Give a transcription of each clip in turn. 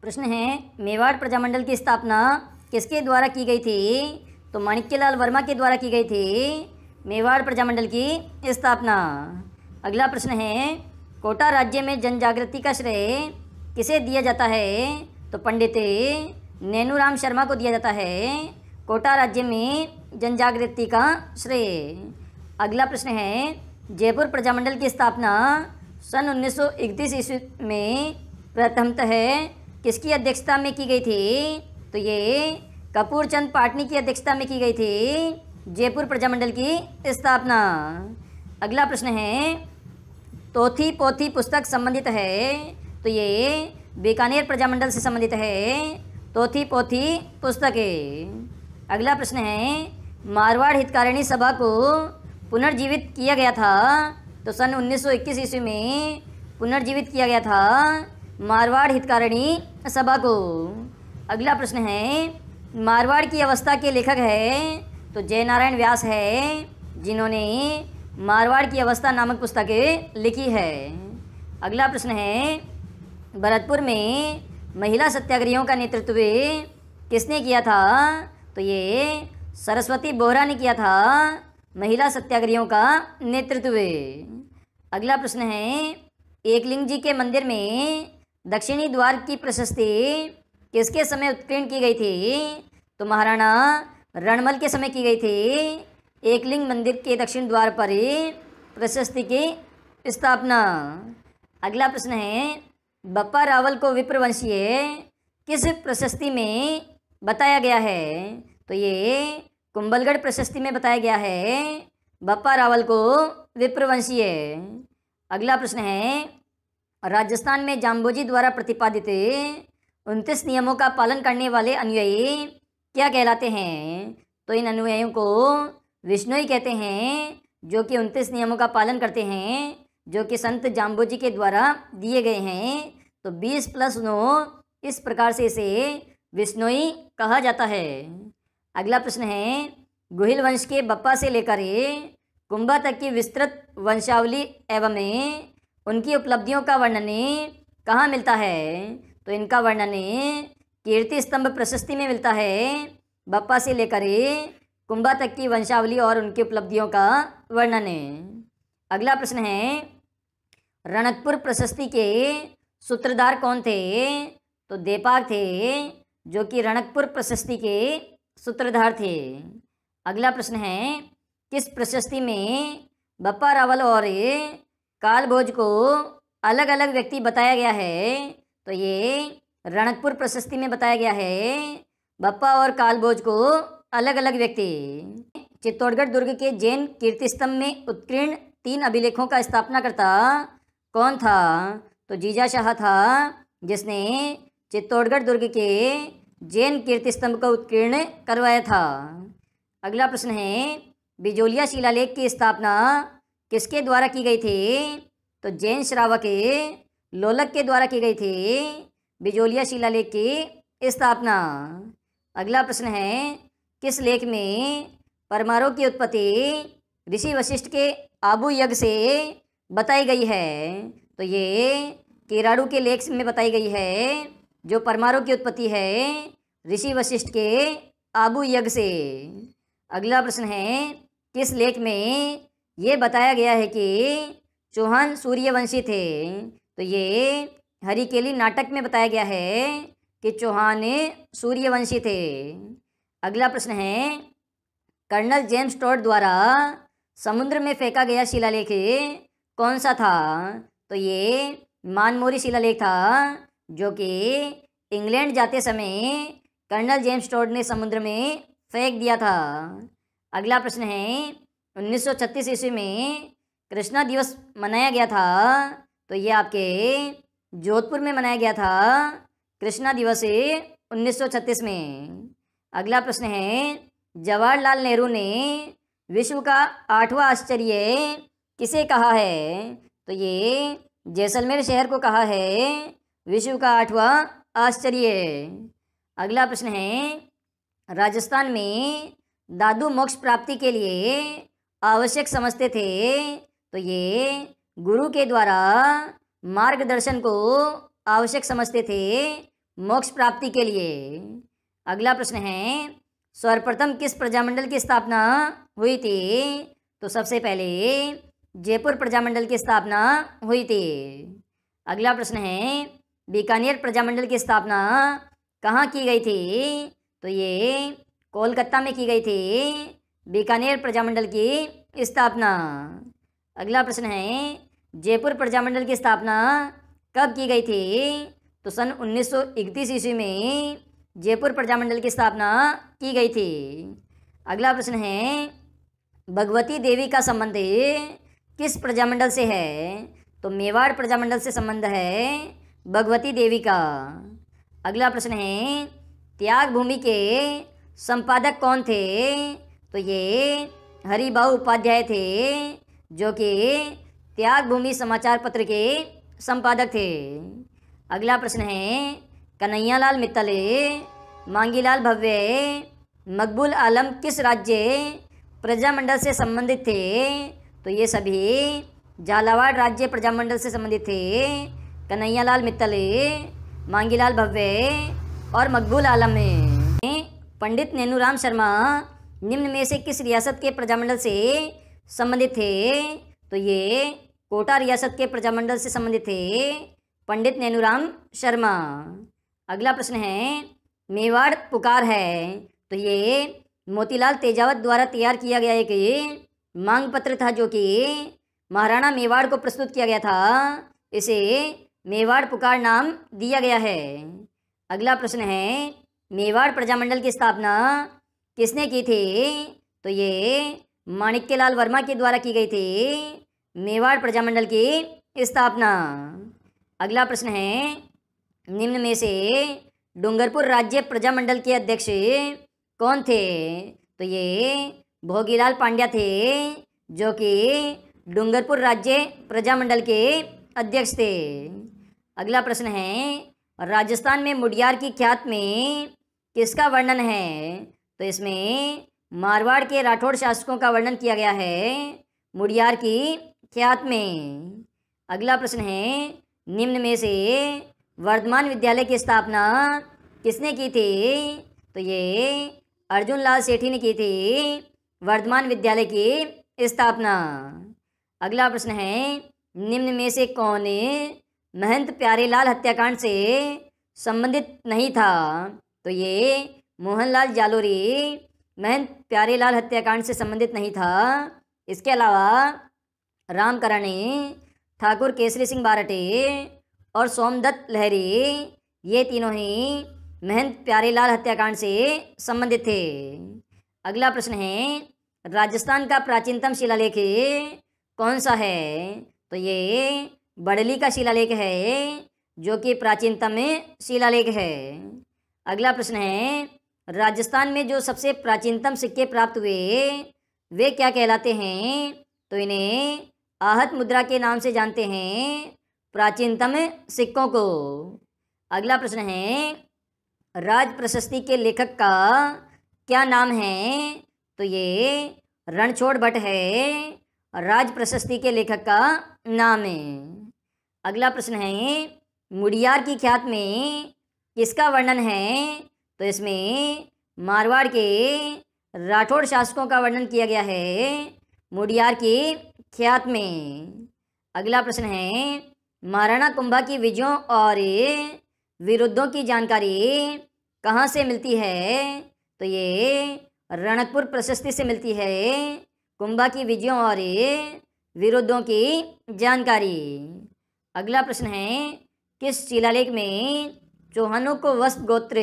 प्रश्न है मेवाड़ प्रजामंडल की स्थापना किसके द्वारा की गई थी तो माणिक्यलाल वर्मा के द्वारा की गई थी मेवाड़ प्रजामंडल की स्थापना अगला प्रश्न है कोटा राज्य में जन जागृति का श्रेय किसे दिया जाता है तो पंडित नैनूराम शर्मा को दिया जाता है कोटा राज्य में जन जागृति का श्रेय अगला प्रश्न है जयपुर प्रजामंडल की स्थापना सन 1931 ईस्वी में प्रथमतः किसकी अध्यक्षता में की गई थी तो ये कपूर चंद पाटनी की अध्यक्षता में की गई थी जयपुर प्रजामंडल की स्थापना अगला प्रश्न है तोथी पोथी पुस्तक संबंधित है तो ये बीकानेर प्रजामंडल से संबंधित है तोथी पोथी पुस्तक अगला प्रश्न है मारवाड़ हितकारिणी सभा को पुनर्जीवित किया गया था तो सन 1921 ईस्वी में पुनर्जीवित किया गया था मारवाड़ हितकारिणी सभा को अगला प्रश्न है मारवाड़ की अवस्था के लेखक है तो जयनारायण व्यास है जिन्होंने मारवाड़ की अवस्था नामक पुस्तक लिखी है अगला प्रश्न है भरतपुर में महिला सत्याग्रहियों का नेतृत्व किसने किया था तो ये सरस्वती बोहरा ने किया था महिला सत्याग्रहियों का नेतृत्व अगला प्रश्न है एकलिंग जी के मंदिर में दक्षिणी द्वार की प्रशस्ति किसके समय उत्कीर्ण की गई थी तो महाराणा रणमल के समय की गई थी एकलिंग मंदिर के दक्षिण द्वार पर ही प्रशस्ति की स्थापना अगला प्रश्न है बप्पा रावल को विप्रवंशीय किस प्रशस्ति में बताया गया है तो ये कुंभलगढ़ प्रशस्ति में बताया गया है बप्पा रावल को विप्रवंशीय अगला प्रश्न है राजस्थान में जाम्बोजी द्वारा प्रतिपादित उनतीस नियमों का पालन करने वाले अनुयायी क्या कहलाते हैं तो इन अनुयायियों को विष्णोई कहते हैं जो कि उनतीस नियमों का पालन करते हैं जो कि संत जाम्बोजी के द्वारा दिए गए हैं तो बीस प्लस नौ इस प्रकार से इसे विष्णोई कहा जाता है अगला प्रश्न है गुहिल वंश के बप्पा से लेकर कुंभा तक की विस्तृत वंशावली एवं उनकी उपलब्धियों का वर्णन कहाँ मिलता है तो इनका वर्णन कीर्ति स्तंभ प्रशस्ति में मिलता है बप्पा से लेकर कुंभा तक की वंशावली और उनकी उपलब्धियों का वर्णन है अगला प्रश्न है रणकपुर प्रशस्ति के सूत्रधार कौन थे तो देपाक थे जो कि रणकपुर प्रशस्ति के सूत्रधार थे अगला प्रश्न है किस प्रशस्ति में बप्पा रावल और कालभोज को अलग अलग व्यक्ति बताया गया है तो ये रणकपुर प्रशस्ति में बताया गया है बप्पा और कालभोज को अलग अलग व्यक्ति चित्तौड़गढ़ दुर्ग के जैन कीर्ति स्तंभ में उत्कीर्ण तीन अभिलेखों का स्थापना करता कौन था तो जीजा शाह था जिसने चित्तौड़गढ़ दुर्ग के जैन कीर्ति स्तंभ को उत्कीर्ण करवाया था अगला प्रश्न है बिजोलिया शिलालेख की स्थापना किसके द्वारा की गई थी तो जैन श्रावक के लोलक के द्वारा की गई थी बिजोलिया शिलालेख की स्थापना अगला प्रश्न है किस लेख में परमारों की उत्पत्ति ऋषि वशिष्ठ के आबू यज्ञ से बताई गई है तो ये केराड़ू के लेख में बताई गई है जो परमारों की उत्पत्ति है ऋषि वशिष्ठ के आबू यज्ञ से अगला प्रश्न है किस लेख में ये बताया गया है कि चौहान सूर्यवंशी थे तो ये हरिकेली नाटक में बताया गया है कि चौहान सूर्यवंशी थे अगला प्रश्न है कर्नल जेम्स टॉड द्वारा समुद्र में फेंका गया शिलालेख कौन सा था तो ये मानमोरी शिलालेख था जो कि इंग्लैंड जाते समय कर्नल जेम्स टॉड ने समुद्र में फेंक दिया था अगला प्रश्न है 1936 ईस्वी में कृष्णा दिवस मनाया गया था तो ये आपके जोधपुर में मनाया गया था कृष्णा दिवस 1936 में अगला प्रश्न है जवाहरलाल नेहरू ने विश्व का आठवां आश्चर्य किसे कहा है तो ये जैसलमेर शहर को कहा है विश्व का आठवां आश्चर्य अगला प्रश्न है राजस्थान में दादू मोक्ष प्राप्ति के लिए आवश्यक समझते थे तो ये गुरु के द्वारा मार्गदर्शन को आवश्यक समझते थे मोक्ष प्राप्ति के लिए अगला प्रश्न है सर्वप्रथम किस प्रजामंडल की स्थापना हुई थी तो सबसे पहले जयपुर प्रजामंडल की स्थापना हुई थी अगला प्रश्न है बीकानेर प्रजामंडल की स्थापना कहाँ की गई थी तो ये कोलकाता में की गई थी बीकानेर प्रजामंडल की स्थापना अगला प्रश्न है जयपुर प्रजामंडल की स्थापना कब की गई थी तो सन 1931 ईस्वी में जयपुर प्रजामंडल की स्थापना की गई थी अगला प्रश्न है भगवती देवी का संबंध किस प्रजामंडल से है तो मेवाड़ प्रजामंडल से संबंध है भगवती देवी का अगला प्रश्न है त्याग भूमि के संपादक कौन थे तो ये हरिभा उपाध्याय थे जो कि त्याग भूमि समाचार पत्र के संपादक थे अगला प्रश्न है कन्हैयालाल मित्तल मांगीलाल भव्य मकबूल आलम किस राज्य प्रजामंडल से संबंधित थे तो ये सभी झालावाड़ राज्य प्रजामंडल से संबंधित थे कन्हैयालाल मित्तल मांगीलाल भव्य और मकबूल आलम पंडित नेनूराम शर्मा निम्न में से किस रियासत के प्रजामंडल से संबंधित थे तो ये कोटा रियासत के प्रजामंडल से संबंधित थे पंडित नैनूराम शर्मा अगला प्रश्न है मेवाड़ पुकार है तो ये मोतीलाल तेजावत द्वारा तैयार किया गया एक मांग पत्र था जो कि महाराणा मेवाड़ को प्रस्तुत किया गया था इसे मेवाड़ पुकार नाम दिया गया है अगला प्रश्न है मेवाड़ प्रजामंडल की स्थापना किसने की थी तो ये माणिक्यलाल वर्मा के द्वारा की गई थी मेवाड़ प्रजामंडल की स्थापना अगला प्रश्न है निम्न में से डूंगरपुर राज्य प्रजामंडल के अध्यक्ष कौन थे तो ये भोगीलाल पांड्या थे जो कि डूंगरपुर राज्य प्रजामंडल के अध्यक्ष थे अगला प्रश्न है राजस्थान में मुडियार की ख्यात में किसका वर्णन है तो इसमें मारवाड़ के राठौड़ शासकों का वर्णन किया गया है मुड़ियार की ख्यात में अगला प्रश्न है निम्न में से वर्धमान विद्यालय की स्थापना किसने की थी तो ये अर्जुन लाल सेठी ने की थी वर्धमान विद्यालय की स्थापना अगला प्रश्न है निम्न में से कौन महंत प्यारेलाल हत्याकांड से संबंधित नहीं था तो ये मोहनलाल जालोरी महंत प्यारेलाल हत्याकांड से संबंधित नहीं था इसके अलावा रामकरणी ठाकुर केसरी सिंह बारटे और सोमदत्त लहरी ये तीनों ही महंत प्यारेलाल हत्याकांड से संबंधित थे अगला प्रश्न है राजस्थान का प्राचीनतम शिलालेख कौन सा है तो ये बड़ली का शिलालेख है जो कि प्राचीनतम शिलालेख है अगला प्रश्न है राजस्थान में जो सबसे प्राचीनतम सिक्के प्राप्त हुए वे क्या कहलाते हैं तो इन्हें आहत मुद्रा के नाम से जानते हैं प्राचीनतम सिक्कों को अगला प्रश्न है राज प्रशस्ति के लेखक का क्या नाम है तो ये रणछोड़ भट्ट है राज प्रशस्ति के लेखक का नाम है अगला प्रश्न है मुड़ियार की ख्यात में किसका वर्णन है तो इसमें मारवाड़ के राठौड़ शासकों का वर्णन किया गया है मुडियार की ख्यात में अगला प्रश्न है महाराणा कुंभा की विजयों और विरुद्धों की जानकारी कहाँ से मिलती है तो ये रणकपुर प्रशस्ति से मिलती है कुंभा की विजयों और विरुद्धों की जानकारी अगला प्रश्न है किस शिलालेख में चौहानों को वस्त गोत्र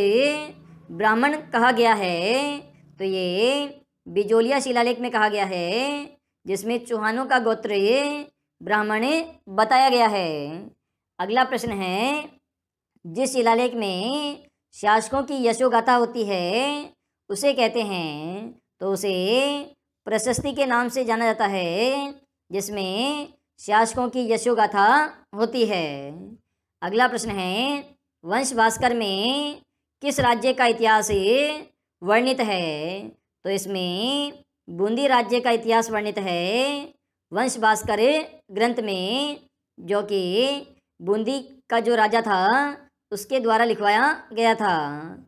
ब्राह्मण कहा गया है तो ये बिजोलिया शिलालेख में कहा गया है जिसमें चौहानों का गोत्र ब्राह्मण बताया गया है अगला प्रश्न है जिस शिलालेख में शासकों की यशोगाथा होती है उसे कहते हैं तो उसे प्रशस्ति के नाम से जाना जाता है जिसमें शासकों की यशोगाथा होती है अगला प्रश्न है वंश भास्कर में किस राज्य का इतिहास वर्णित है तो इसमें बूंदी राज्य का इतिहास वर्णित है वंश भास्कर ग्रंथ में जो कि बूंदी का जो राजा था उसके द्वारा लिखवाया गया था